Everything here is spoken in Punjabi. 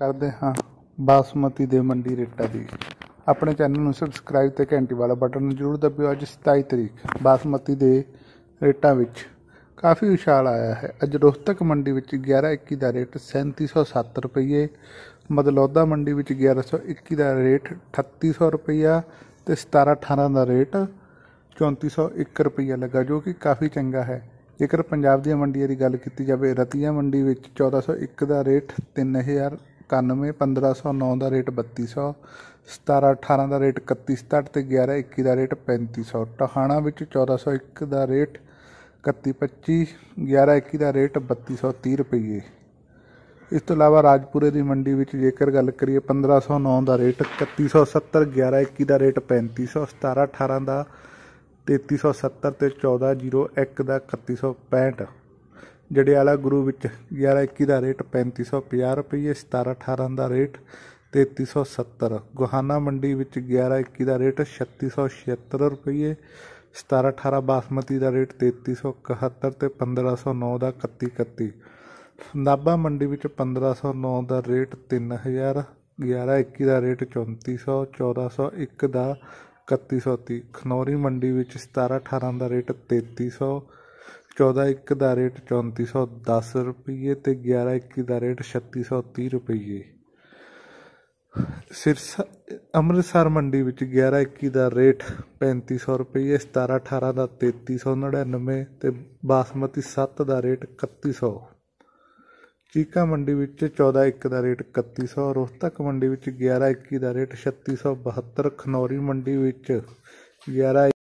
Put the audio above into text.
ਕਰਦੇ ਹਾਂ ਬਾਸਮਤੀ ਦੇ ਮੰਡੀ ਰੇਟਾਂ ਦੀ ਆਪਣੇ ਚੈਨਲ ਨੂੰ ਸਬਸਕ੍ਰਾਈਬ ਤੇ ਘੰਟੀ ਵਾਲਾ ਬਟਨ ਜ਼ਰੂਰ ਦਬਿਓ ਅੱਜ 27 ਤਰੀਕ ਬਾਸਮਤੀ ਦੇ ਰੇਟਾਂ ਵਿੱਚ ਕਾਫੀ ਉਛਾਲ ਆਇਆ ਹੈ ਅੱਜ ਰੋਹਤਕ ਮੰਡੀ ਵਿੱਚ 1121 ਦਾ ਰੇਟ 3707 ਰੁਪਏ ਮਦਲੌਦਾ ਮੰਡੀ ਵਿੱਚ 1121 ਦਾ ਰੇਟ 3800 ਰੁਪਇਆ ਤੇ 1718 ਦਾ ਰੇਟ 3401 ਰੁਪਇਆ ਲੱਗਾ ਜੋ ਕਿ ਕਾਫੀ ਚੰਗਾ ਹੈ ਜੇਕਰ ਪੰਜਾਬ ਦੀਆਂ ਮੰਡੀਆਂ ਦੀ ਗੱਲ ਕੀਤੀ ਜਾਵੇ ਰਤੀਆ ਮੰਡੀ ਵਿੱਚ 1401 ਦਾ ਰੇਟ 3000 91 1509 ਦਾ ਰੇਟ 3200 17 18 ਦਾ ਰੇਟ 3167 ਤੇ 11 21 ਦਾ ਰੇਟ 3500 ਟਹਾਣਾ ਵਿੱਚ 1401 ਦਾ ਰੇਟ 3125 11 21 ਦਾ ਰੇਟ 3230 ਰੁਪਏ ਇਸ ਤੋਂ ਇਲਾਵਾ ਰਾਜਪੁਰੇ ਦੀ ਮੰਡੀ ਵਿੱਚ ਜੇਕਰ ਗੱਲ ਕਰੀਏ 1509 ਦਾ ਰੇਟ 3170 11 21 ਦਾ ਰੇਟ 3500 17 18 ਦਾ 3370 ਤੇ 1401 ਦਾ 3165 ਜੜਿਆਲਾ ਗੁਰੂ ਵਿੱਚ 11 21 ਦਾ ਰੇਟ 3550 ਰੁਪਏ 17 18 ਦਾ ਰੇਟ 3370 ਗੋਹਾਨਾ ਮੰਡੀ ਵਿੱਚ 11 21 ਦਾ ਰੇਟ 3676 ਰੁਪਏ 17 18 ਬਾਸਮਤੀ ਦਾ ਰੇਟ 3371 ਤੇ 1509 ਦਾ 31 31 ਨਾਭਾ ਮੰਡੀ ਵਿੱਚ 1509 ਦਾ ਰੇਟ 3000 11 21 ਦਾ ਰੇਟ 3400 1401 ਦਾ 3130 ਖਨੌਰੀ ਮੰਡੀ ਵਿੱਚ 17 18 ਦਾ ਰੇਟ 3300 14 ਇੱਕ ਦਾ ਰੇਟ 3410 ਰੁਪਏ ਤੇ 11-21 ਦਾ ਰੇਟ 3630 ਰੁਪਏ ਸਿਰਸਾ ਅੰਮ੍ਰਿਤਸਰ ਮੰਡੀ ਵਿੱਚ 11 21 ਦਾ ਰੇਟ 3500 ਰੁਪਏ 17 18 ਦਾ 3399 ਤੇ ਬਾਸਮਤੀ 7 ਦਾ ਰੇਟ 3100 ਚੀਕਾ ਮੰਡੀ ਵਿੱਚ 14 1 ਦਾ ਰੇਟ 3100 ਰੋਹਤਕ ਮੰਡੀ ਵਿੱਚ 11 21 ਦਾ ਰੇਟ 3672 ਖਨੌਰੀ ਮੰਡੀ ਵਿੱਚ 11